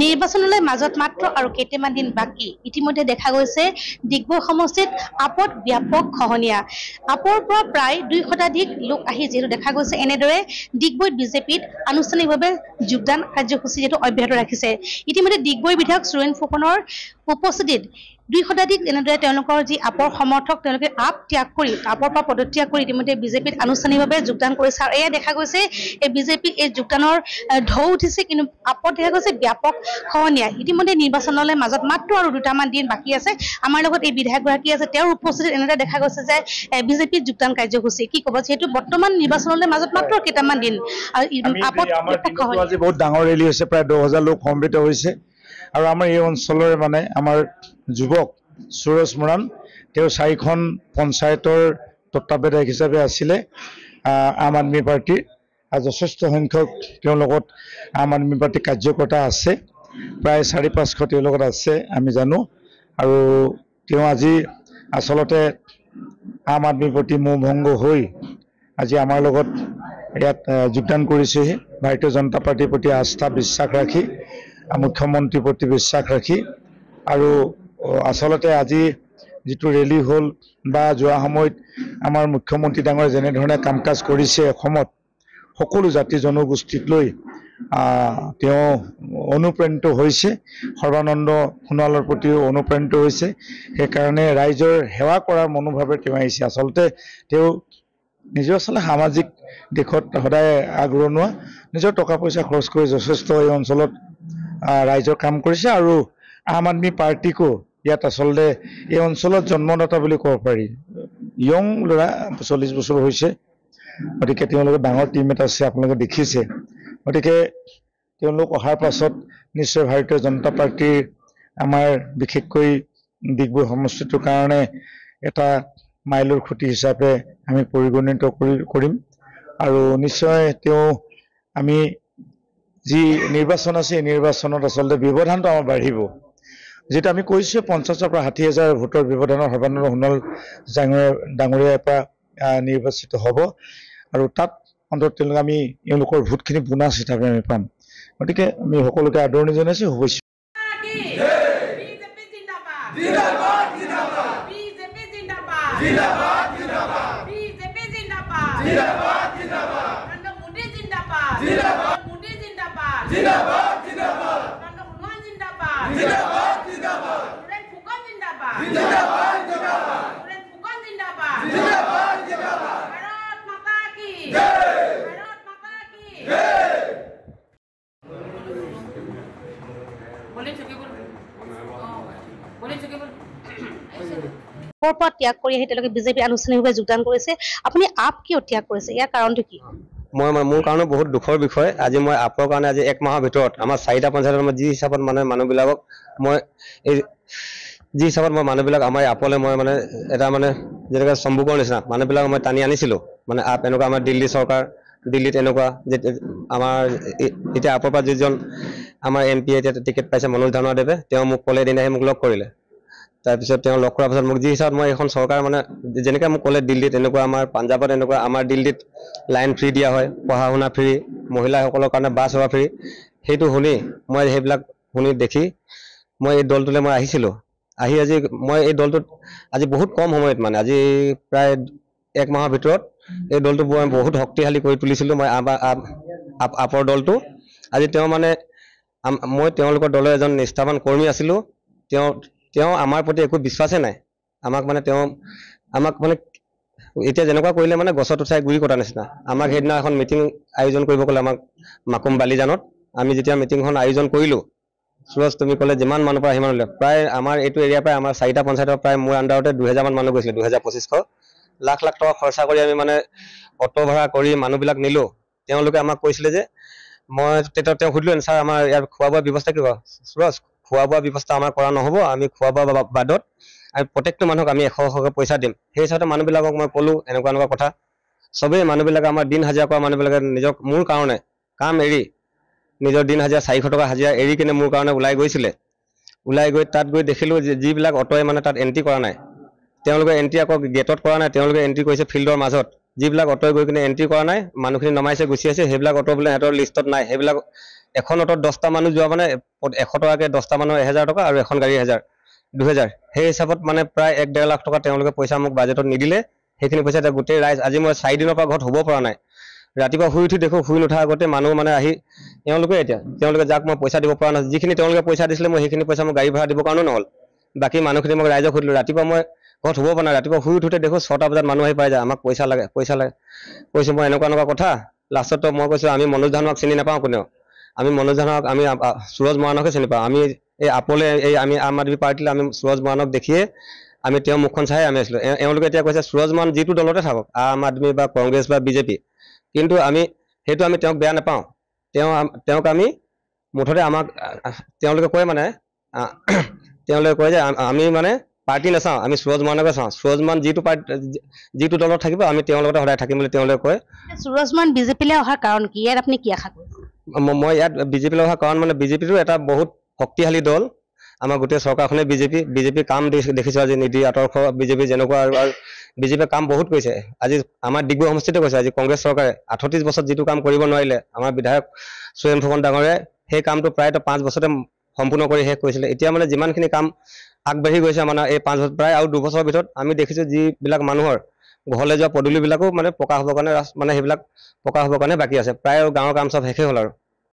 নিৰ্বাচনলৈ মাজত মাত্ৰ আৰু কেইটামান দিন বাকী ইতিমধ্যে দেখা গৈছে ডিগবৈ সমষ্টিত আপত ব্যাপক খহনীয়া আপৰ পৰা প্ৰায় দুই শতাধিক লোক আহি যিহেতু দেখা গৈছে এনেদৰে ডিগবৈত বিজেপিত আনুষ্ঠানিকভাৱে যোগদান কাৰ্যসূচী যিহেতু অব্যাহত ৰাখিছে ইতিমধ্যে ডিগবৈ বিধায়ক সুৰেণ ফুকনৰ উপস্থিতিত দুই শতাধিক এনেদৰে তেওঁলোকৰ যি আপৰ সমৰ্থক তেওঁলোকে আপ ত্যাগ কৰি আপৰ পৰা পদত্যাগ কৰি ইতিমধ্যে বিজেপিত আনুষ্ঠানিকভাৱে যোগদান কৰিছে আৰু এয়া দেখা গৈছে এই বিজেপি এই যোগদানৰ ঢৌ উঠিছে কিন্তু আপত দেখা গৈছে ব্যাপক সহনীয়া ইতিমধ্যে নিৰ্বাচনলৈ মাজত মাত্ৰ আৰু দুটামান দিন বাকী আছে আমাৰ লগত এই বিধায়কগৰাকী আছে তেওঁৰ উপস্থিতিত এনেদৰে দেখা গৈছে যে বিজেপিত যোগদান কাৰ্যসূচী কি ক'ব যিহেতু বৰ্তমান নিৰ্বাচনলৈ মাজত মাত্ৰ কেইটামান দিন আৰু আপত বহুত ডাঙৰ ৰেলী হৈছে প্ৰায় দহ হাজাৰ লোক সমবেত হৈছে আৰু আমাৰ এই অঞ্চলৰে মানে আমাৰ যুৱক সুৰজ মৰাণ তেওঁ চাৰিখন পঞ্চায়তৰ তত্বাৱধায়ক হিচাপে আছিলে আম আদমি পাৰ্টীৰ আৰু যথেষ্ট সংখ্যক তেওঁৰ লগত আম আদমি পাৰ্টী কাৰ্যকৰ্তা আছে প্ৰায় চাৰি পাঁচশ তেওঁৰ লগত আছে আমি জানো আৰু তেওঁ আজি আচলতে আম আদমিৰ পাৰ্টি মোহ ভংগ হৈ আজি আমাৰ লগত ইয়াত যোগদান কৰিছেহি ভাৰতীয় জনতা পাৰ্টীৰ প্ৰতি আস্থা বিশ্বাস ৰাখি মুখ্যমন্ত্ৰীৰ প্ৰতি বিশ্বাস ৰাখি আৰু আচলতে আজি যিটো ৰেলী হ'ল বা যোৱা সময়ত আমাৰ মুখ্যমন্ত্ৰী ডাঙৰে যেনেধৰণে কাম কাজ কৰিছে অসমত সকলো জাতি জনগোষ্ঠীক লৈ তেওঁ অনুপ্ৰাণিত হৈছে সৰ্বানন্দ সোণোৱালৰ প্ৰতিও অনুপ্ৰাণিত হৈছে সেইকাৰণে ৰাইজৰ সেৱা কৰাৰ মনোভাৱে তেওঁ আহিছে আচলতে তেওঁ নিজৰ আচলতে সামাজিক দিশত সদায় আগৰণুৱা নিজৰ টকা পইচা খৰচ কৰি যথেষ্ট এই অঞ্চলত ৰাইজৰ কাম কৰিছে আৰু আম আদমী পাৰ্টিকো ইয়াত আচলতে এই অঞ্চলত জন্মদাতা বুলি ক'ব পাৰি য়ং ল'ৰা চল্লিছ বছৰ হৈছে গতিকে তেওঁলোকে ডাঙৰ টিম এটা আছে আপোনালোকে দেখিছে গতিকে তেওঁলোক অহাৰ পাছত নিশ্চয় ভাৰতীয় জনতা পাৰ্টীৰ আমাৰ বিশেষকৈ ডিগবৈ সমষ্টিটোৰ কাৰণে এটা মাইলৰ খুঁটি হিচাপে আমি পৰিগণিত কৰি কৰিম আৰু নিশ্চয় তেওঁ আমি যি নিৰ্বাচন আছে এই নিৰ্বাচনত আচলতে ব্যৱধানটো আমাৰ বাঢ়িব যেতিয়া আমি কৈছোঁ পঞ্চাছৰ পৰা ষাঠি হাজাৰ ভোটৰ ব্যৱধানত সৰ্বানন্দ সোণোৱাল ডাঙৰীয়া ডাঙৰীয়াৰ পৰা নিৰ্বাচিত হ'ব আৰু তাত অন্তত তেওঁলোকে আমি এওঁলোকৰ ভোটখিনি বোনাচ হিচাপে আমি পাম গতিকে আমি সকলোকে আদৰণি জনাইছোঁ শুভেচ্ছা ক'ৰ পৰা ত্যাগ কৰি আহি আপলৈ চম্বুকৰ মানুহবিলাক মই টানি আনিছিলোঁ মানে দিল্লী চৰকাৰ দিল্লীত এনেকুৱা আমাৰ এতিয়া আপৰ পৰা যিজন আমাৰ এম পিয়ে এতিয়া টিকেট পাইছে মনোজ ধানোৱাদেৱে তেওঁ মোক ক'লে এদিনাহে মোক লগ কৰিলে তাৰপিছত তেওঁ লগ কৰাৰ পিছত মোক যি হিচাপত মই এইখন চৰকাৰ মানে যেনেকৈ মোক ক'লে দিল্লীত এনেকুৱা আমাৰ পাঞ্জাৱত এনেকুৱা আমাৰ দিল্লীত লাইন ফ্ৰী দিয়া হয় পঢ়া শুনা ফ্ৰী মহিলাসকলৰ কাৰণে বাছ সেৱা ফ্ৰী সেইটো শুনি মই সেইবিলাক শুনি দেখি মই এই দলটোলৈ মই আহিছিলোঁ আহি আজি মই এই দলটোত আজি বহুত কম সময়ত মানে আজি প্ৰায় এক মাহৰ ভিতৰত এই দলটো মই বহুত শক্তিশালী কৰি তুলিছিলোঁ মই আপৰ দলটো আজি তেওঁ মানে মই তেওঁলোকৰ দলৰ এজন নিষ্ঠাবান কৰ্মী আছিলোঁ তেওঁ তেওঁ আমাৰ প্ৰতি একো বিশ্বাসে নাই আমাক মানে তেওঁ আমাক মানে এতিয়া যেনেকুৱা কৰিলে মানে গছত উঠাই গুৰি কটা নিচিনা আমাক সেইদিনা এখন মিটিং আয়োজন কৰিব ক'লে আমাক মাকুম বালিজানত আমি যেতিয়া মিটিংখন আয়োজন কৰিলো সুৰজ তুমি ক'লে যিমান মানুহ পৰা সিমান উলিয়াব প্ৰায় আমাৰ এইটো এৰিয়াৰ পৰা আমাৰ চাৰিটা পঞ্চায়তৰ প্ৰায় মোৰ দুহেজাৰ মান মানুহ গৈছিলে দুহেজাৰ পঁচিছশ লাখ লাখ টকা খৰচা কৰি আমি মানে অট' ভাড়া কৰি মানুহ বিলাক নিলো তেওঁলোকে আমাক কৈছিলে যে মই তেতিয়া তেওঁ সুধিলোঁ ছাৰ আমাৰ ইয়াৰ খোৱা বোৱা ব্যৱস্থা কি কৰ সুৰজ খোৱা বোৱা ব্যৱস্থা আমাৰ কৰা নহ'ব আমি খোৱা বোৱা বাদত আমি প্ৰত্যেকটো মানুহক আমি এশ এশকৈ পইচা দিম সেই হিচাপে মানুহবিলাকক মই ক'লো এনেকুৱা এনেকুৱা কথা চবেই মানুহবিলাকে আমাৰ দিন হাজিৰা কৰা মানুহবিলাকে নিজক মোৰ কাৰণে কাম এৰি নিজৰ দিন হাজিৰা চাৰিশ টকা হাজিৰা এৰি কিনে মোৰ কাৰণে ওলাই গৈছিলে ওলাই গৈ তাত গৈ দেখিলোঁ যে যিবিলাক অটোৱে মানে তাত এণ্ট্ৰি কৰা নাই তেওঁলোকে এণ্ট্ৰি আকৌ গেটত কৰা নাই তেওঁলোকে এণ্ট্ৰি কৰিছে ফিল্ডৰ মাজত যিবিলাক অটোৱে গৈ কিনে এণ্ট্ৰি কৰা নাই মানুহখিনি নমাইছে গুচি আছে সেইবিলাক অট' বোলে সিহঁতৰ লিষ্টত নাই সেইবিলাক এখন অটোত দহটা মানুহ যোৱা মানে এশ টকাকৈ দহটা মানুহ এহেজাৰ টকা আৰু এখন গাড়ী এহেজাৰ দুহেজাৰ সেই হিচাপত মানে প্ৰায় এক ডেৰ লাখ টকা তেওঁলোকে পইচা মোক বাজেটত নিদিলে সেইখিনি পইচা এতিয়া গোটেই ৰাইজ আজি মই চাৰিদিনৰ পৰা ঘৰত হ'ব পৰা নাই ৰাতিপুৱা শুই উঠি দেখোঁ শুই নুঠাৰ আগতে মানুহ মানে আহি তেওঁলোকে এতিয়া তেওঁলোকে যাক মই পইচা দিব পৰা নাই যিখিনি তেওঁলোকে পইচা দিছিলে মই সেইখিনি পইচা মই গাড়ী ভাড়া দিব কাৰণেও নহ'ল বাকী মানুহখিনি মই ৰাইজক সুধিলোঁ ৰাতিপুৱা মই ঘৰত হ'ব পৰা নাই ৰাতিপুৱা শুই উঠোতে দেখোঁ ছটা বজাত মানুহ আহি পাই যায় আমাক পইচা লাগে পইচা লাগে কৈছোঁ মই এনেকুৱা এনেকুৱা কথা লাষ্টত মই কৈছোঁ আমি মনোজ ধানুক চিনি নাপাওঁ কোনেও আমি মনোজ জানক আমি সুৰজ মৰাণকে চিনি পাওঁ আমি এই আপলে এই আমি আম আদমি পাৰ্টিলৈ আমি সুৰজ মৰাণক দেখিয়ে আমি তেওঁ মুখখন চাই আমি আছিলোঁ এওঁলোকে এতিয়া কৈছে সুৰজ মৰাণ যিটো দলতে থাকক আম আদমি বা কংগ্ৰেছ বা বিজেপি কিন্তু আমি সেইটো আমি তেওঁক বেয়া নাপাওঁ তেওঁ তেওঁক আমি মুঠতে আমাক তেওঁলোকে কয় মানে তেওঁলোকে কয় যে আমি মানে পাৰ্টি নাচাওঁ আমি সুৰজ মৰাণকে চাওঁ সূৰজ মৰাণ যিটো পাৰ্টি যিটো দলত থাকিব আমি তেওঁৰ লগতে সদায় থাকিম বুলি তেওঁলোকে কয় সূৰজ মৰাণ বিজেপিলৈ অহাৰ কাৰণ কি ইয়াত আপুনি কি আশা কৰিব মই ইয়াত বিজেপি বিজেপিলৈ অহা কাৰণ মানে বিজেপিটো এটা বহুত শক্তিশালী দল আমাৰ গোটেই চৰকাৰখনে বিজেপি বিজেপি কাম দেখিছোঁ আজি নীতি আদৰ্শ বিজেপি যেনেকুৱা আৰু আৰু বিজেপিয়ে কাম বহুত কৰিছে আজি আমাৰ ডিগবৈ সমষ্টিতে কৈছে আজি কংগ্ৰেছ চৰকাৰে আঠত্ৰিছ বছৰত যিটো কাম কৰিব নোৱাৰিলে আমাৰ বিধায়ক সুৰেণ ফুকন ডাঙৰে সেই কামটো প্ৰায়তো পাঁচ বছৰতে সম্পূৰ্ণ কৰি শেষ কৰিছিলে এতিয়া মানে যিমানখিনি কাম আগবাঢ়ি গৈছে মানে এই পাঁচ বছৰ প্ৰায় আৰু দুবছৰৰ ভিতৰত আমি দেখিছোঁ যিবিলাক মানুহৰ ঘৰলৈ যোৱা পদূলিবিলাকো মানে পকা হ'বৰ কাৰণে মানে সেইবিলাক পকা হ'বৰ কাৰণে বাকী আছে প্ৰায় গাঁৱৰ কাম চব শেষেই হ'ল আৰু